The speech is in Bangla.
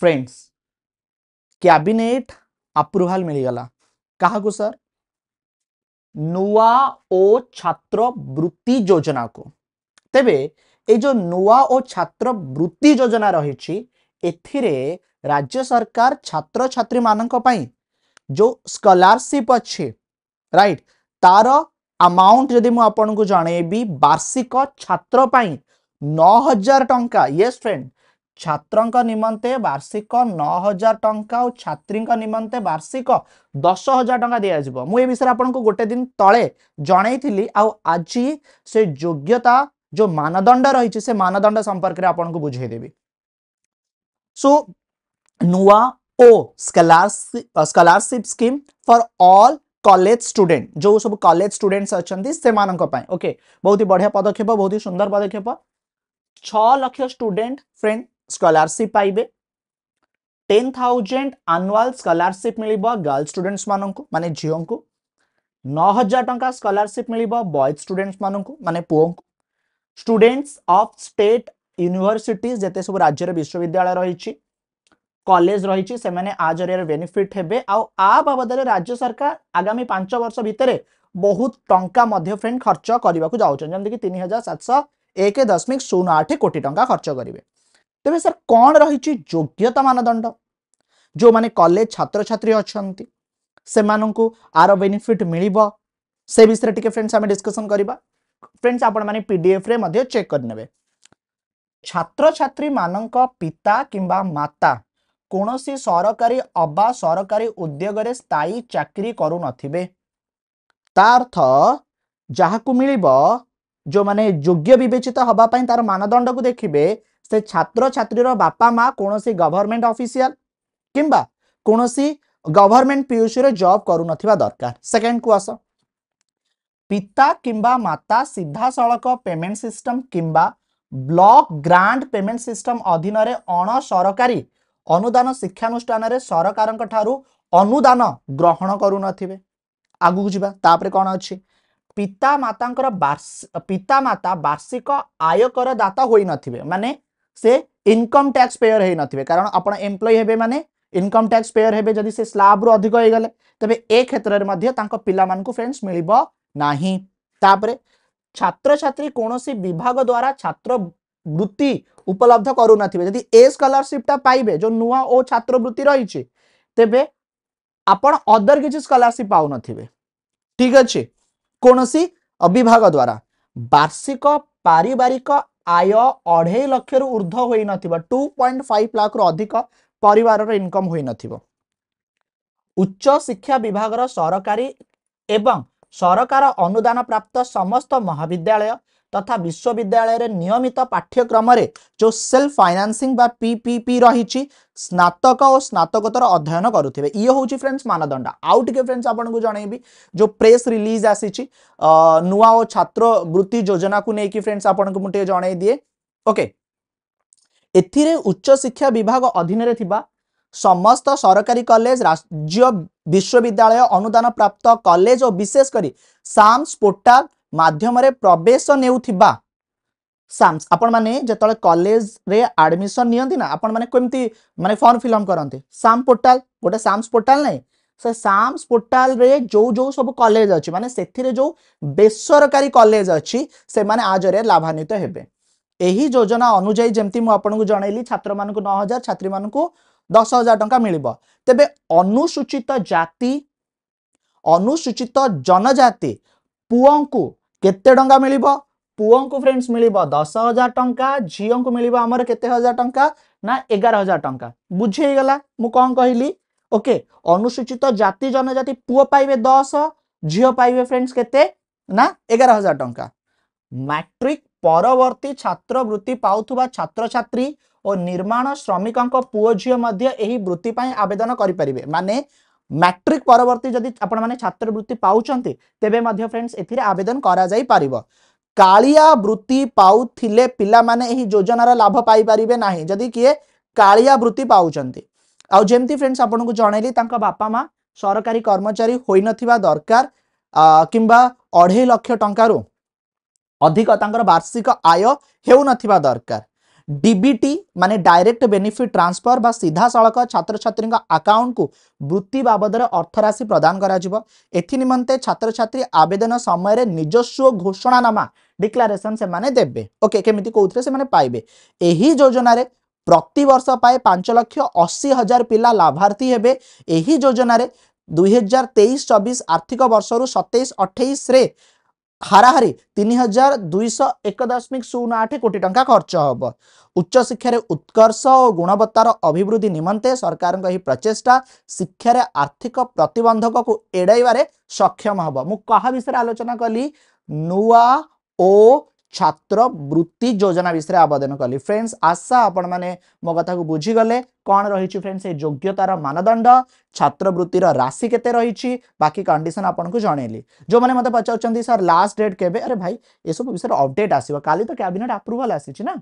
फ्रेंड्स कैबिनेट अप्रूवल मिलगला कहा को सर नुआ ओ छात्र वृत्ति योजना को तेबे ए जो नुआ ओ छात्र वृत्ति योजना रही एथिरे राज्य सरकार छात्र छात्री मानक जो स्कलारशिप अच्छे राइट तार अमाउंट जदि मुझे जनईबी वार्षिक छात्र नौ हजार टाइम येस फ्रेंड छात्र निम्ते वार्षिक नौ हजार टंका और छात्री निमंत वार्षिक दस हजार टाँह दिजा मुझे आपको गोटे दिन तले जन आज से योग्यता जो मानदंड रही से मानदंड संपर्क में आपको बुझेदेवी सो नुआ ओ scholarship scheme for all college student जो सब कलेज स्टूडेंट अच्छा से मानी ओके बहुत ही बढ़िया पदक्षेप बहुत ही सुंदर पदक्षेप छ लक्ष स्टूडेंट फ्रेंड ସ୍କଲାରସିପ୍ ପାଇବେ ଟେନ୍ ଥାଉଜେଣ୍ଡ ଆନୁଆଲ୍ ସ୍କଲାରସିପ୍ ମିଳିବ ଗର୍ଲ ଷ୍ଟୁଡେଣ୍ଟସ୍ମାନଙ୍କୁ ମାନେ ଝିଅଙ୍କୁ ନଅ ହଜାର ଟଙ୍କା ସ୍କଲାରସିପ୍ ମିଳିବ ବଏଜ୍ ଷ୍ଟୁଡେଣ୍ଟସ୍ମାନଙ୍କୁ ମାନେ ପୁଅଙ୍କୁ ଷ୍ଟୁଡେଣ୍ଟସ୍ ଅଫ୍ ଷ୍ଟେଟ୍ ୟୁନିଭର୍ସିଟିଜ୍ ଯେତେ ସବୁ ରାଜ୍ୟର ବିଶ୍ୱବିଦ୍ୟାଳୟ ରହିଛି କଲେଜ ରହିଛି ସେମାନେ ଆ ଜରିଆରେ ବେନିଫିଟ୍ ହେବେ ଆଉ ଆ ବାବଦରେ ରାଜ୍ୟ ସରକାର ଆଗାମୀ ପାଞ୍ଚ ବର୍ଷ ଭିତରେ ବହୁତ ଟଙ୍କା ମଧ୍ୟ ଫ୍ରେଣ୍ଡ ଖର୍ଚ୍ଚ କରିବାକୁ ଯାଉଛନ୍ତି ଯେମିତିକି ତିନି ହଜାର ସାତଶହ ଏକ ଦଶମିକ ଶୂନ ଆଠ କୋଟି ଟଙ୍କା ଖର୍ଚ୍ଚ କରିବେ ତେବେ ସାର୍ କ'ଣ ରହିଛି ଯୋଗ୍ୟତା ମାନଦଣ୍ଡ ଯେଉଁମାନେ କଲେଜ ଛାତ୍ରଛାତ୍ରୀ ଅଛନ୍ତି ସେମାନଙ୍କୁ ଆର ବେନିଫିଟ୍ ମିଳିବ ସେ ବିଷୟରେ ଟିକେ ଫ୍ରେଣ୍ଡସ୍ ଆମେ ଡିସ୍କସନ୍ କରିବା ଫ୍ରେଣ୍ଡସ୍ ଆପଣମାନେ ପିଡିଏଫ୍ରେ ମଧ୍ୟ ଚେକ୍ କରିନେବେ ଛାତ୍ରଛାତ୍ରୀମାନଙ୍କ ପିତା କିମ୍ବା ମାତା କୌଣସି ସରକାରୀ ଅବା ସରକାରୀ ଉଦ୍ୟୋଗରେ ସ୍ଥାୟୀ ଚାକିରି କରୁନଥିବେ ତା ଅର୍ଥ ଯାହାକୁ ମିଳିବ ଯେଉଁମାନେ ଯୋଗ୍ୟ ବିବେଚିତ ହେବା ପାଇଁ ତାର ମାନଦଣ୍ଡକୁ ଦେଖିବେ ସେ ଛାତ୍ରଛାତ୍ରୀର ବାପା ମା କୌଣସି ଗଭର୍ଣ୍ଣମେଣ୍ଟ ଅଫିସିଆଲ କିମ୍ବା କୌଣସି ଗଭର୍ଣ୍ଣମେଣ୍ଟ ପିୟୁସିରେ ଜବ୍ କରୁନଥିବା ଦରକାର ସେକେଣ୍ଡକୁ ଆସ ପିତା କିମ୍ବା ମାତା ସିଧାସଳଖ ପେମେଣ୍ଟ ସିଷ୍ଟମ କିମ୍ବା ବ୍ଲକ ଗ୍ରାଣ୍ଟ ପେମେଣ୍ଟ ସିଷ୍ଟମ ଅଧୀନରେ ଅଣସରକାରୀ ଅନୁଦାନ ଶିକ୍ଷାନୁଷ୍ଠାନରେ ସରକାରଙ୍କ ଠାରୁ ଅନୁଦାନ ଗ୍ରହଣ କରୁନଥିବେ ଆଗକୁ ଯିବା ତାପରେ କ'ଣ ଅଛି ପିତାମାତାଙ୍କର ପିତାମାତା ବାର୍ଷିକ ଆୟକର ଦାତା ହୋଇନଥିବେ ମାନେ সে ইনকম ট্যাক্স পেয়র হয়ে নথিবে কারণ আপনার এমপ্লয়ি হবে মানে ইনকম ট্যাক্স পেয়র হবে যদি সে স্লাব্রু অধিক হয়ে গেলে তবে এ ক্ষেত্রে মধ্যে তাঙ্ক পিলামানকু ফ্রেন্ডস মিলিব নাহি তাপরে ছাত্রছাত্রী কোণী বিভাগ দ্বারা ছাত্র বৃত্তি উপলব্ধ করুনথিবে যদি এ স্কলারশিপটা পাইবে যে নূয়া ও ছাত্রবৃত্তি রয়েছে তেবে আপন অদর কিছু স্কলারশিপ পাউনথিবে ঠিক আছে কোণী বিভাগ দ্বারা বার্ষিক পারিবারিক ଆୟ ଅଢେଇ ଲକ୍ଷରୁ ଉର୍ଦ୍ଧ୍ୱ ହୋଇନଥିବ ଟୁ ପଏଣ୍ଟ ଫାଇଭ ଲକ୍ଷରୁ ଅଧିକ ପରିବାରର ଇନକମ୍ ହୋଇନଥିବ ଉଚ୍ଚ ଶିକ୍ଷା ବିଭାଗର ସରକାରୀ ଏବଂ ସରକାର ଅନୁଦାନ ପ୍ରାପ୍ତ ସମସ୍ତ ମହାବିଦ୍ୟାଳୟ તથા વિશ્વવિદ્યાલયરે નિયમિત પાઠ્યક્રમરે જો સેલ્ફ ફાઇનાન્સિંગ બા પીપીપી ରହିଛି স্নাতক ও স্নাতকোত্তর অধ্যয়ন করুবে ইয়ে হচ্ছে ফ্রেন্ডস মানদণ্ড আউ টিকে ফ্রেন্ডস আপনার জনাইবি যে প্রেস রিলিজ আসিছি নূয়া ও ছাত্র বৃত্তি যোজনা কু নেই ফ্রেন্ডস আপনার টিকে জনাই দিয়ে ওকে এথিরে উচ্চশিক্ষা বিভাগ অধীনরে থিবা সমস্ত সরকারি কলেজ রাজ্য বিশ্ববিদ্যালয় অনুদান প্রাপ্ত কলেজ ও বিশেষ করে সামস পোর্টাল मध्यम प्रवेश ने साम्स आपत कलेज आडमिशन निपमती मान फर्म फिलअप करते साम पोर्टाल गोटे साम्स पोर्टाल ना से साम्स पोर्टाल जो जो सब कलेज अच्छी मानते से जो बेसरकारी कलेज अच्छी से मैंने आ जरिया लाभान्वित तो हे यही योजना अनुजाई जमी मुझे जनइली छात्र मान नौ हजार छात्री मान दस हजार टाइम मिल तेज अनुसूचित जाति अनुसूचित जनजाति पुओं को କେତେ ଟଙ୍କା ମିଳିବ ପୁଅଙ୍କୁ ଫ୍ରେଣ୍ଡସ୍ ମିଳିବ ଦଶ ହଜାର ଟଙ୍କା ଝିଅଙ୍କୁ ମିଳିବ ଆମର କେତେ ହଜାର ଟଙ୍କା ନା ଏଗାର ହଜାର ଟଙ୍କା ବୁଝି ହେଇଗଲା ମୁଁ କ'ଣ କହିଲି ଓକେ ଅନୁସୂଚିତ ଜାତି ଜନଜାତି ପୁଅ ପାଇବେ ଦଶ ଝିଅ ପାଇବେ ଫ୍ରେଣ୍ଡସ୍ କେତେ ନା ଏଗାର ହଜାର ଟଙ୍କା ମ୍ୟାଟ୍ରିକ୍ ପରବର୍ତ୍ତୀ ଛାତ୍ରବୃତ୍ତି ପାଉଥିବା ଛାତ୍ରଛାତ୍ରୀ ଓ ନିର୍ମାଣ ଶ୍ରମିକଙ୍କ ପୁଅ ଝିଅ ମଧ୍ୟ ଏହି ବୃତ୍ତି ପାଇଁ ଆବେଦନ କରିପାରିବେ ମାନେ ম্যাট্রিক পরবর্তী যদি আপনার ছাত্রবৃত্তি পাচ্ছেন তেবে ফ্রেন্ডস এর আবেদন করা যাই পারিব কালিয়া বৃত্তি পাউলে পিলা মানে এই যোজনার লাভ পাইপারে না যদি কি কালিয়া বৃত্তি পাচ্ছেন আমতি ফ্রেন্ডস আপনার জনাইলি তাঁর বাপা মা সরকারি কর্মচারী হয়ে নরকার কিংবা অঢ়াই লক্ষ টঙ্কার অধিক তাঁর বার্ষিক আয় হেউ নথিবা দরকার ডিবিটি মানে ডাইরেক্ট বেনিফিট ট্রান্সফর বা সিধাসলখ ছাত্রছাত্রী আকাউন্টকু বৃত্তি বাবদরে অর্থরাশি প্রদান করা এনিমন্তে ছাত্রছাত্রী আবেদন সময়ের নিজস্ব ঘোষণানামা ডিক্লারেসন সেমানে দেবে ওকে কেমিতি কোথায় সেমানে পাইবে এই যোজনার প্রতবর্ষ পায়ে পাঁচ লক্ষ অশী হাজার পিলা লাভার্থী হবে এই যোজনার দুই হাজার তেইশ চবিশ আর্থিক বর্ষর সতেইশ অঠেইশে ହାରାହାରି ତିନି ହଜାର ଦୁଇଶହ ଏକ ଦଶମିକ ଶୂନ ଆଠ କୋଟି ଟଙ୍କା ଖର୍ଚ୍ଚ ହେବ ଉଚ୍ଚଶିକ୍ଷାରେ ଉତ୍କର୍ଷ ଓ ଗୁଣବତ୍ତାର ଅଭିବୃଦ୍ଧି ନିମନ୍ତେ ସରକାରଙ୍କ ଏହି ପ୍ରଚେଷ୍ଟା ଶିକ୍ଷାରେ ଆର୍ଥିକ ପ୍ରତିବନ୍ଧକକୁ ଏଡ଼ାଇବାରେ ସକ୍ଷମ ହେବ ମୁଁ କାହା ବିଷୟରେ ଆଲୋଚନା କଲି ନୂଆ ଓ छात्रवृत्ति योजना विषय आवेदन कली फ्रेंड्स आशा आपण मैंने मो कथा को बुझीगले कौन रही फ्रेंड्स ये योग्यतार मानदंड छात्रवृत्तिर राशि केते रही बाकी कंडीशन आपन को जणेली जो मैंने मत पचार सर लास्ट डेट के अरे भाई ये सब विषय अपडेट आसो का तो कैबिनेट आप्रुभाल आसी ना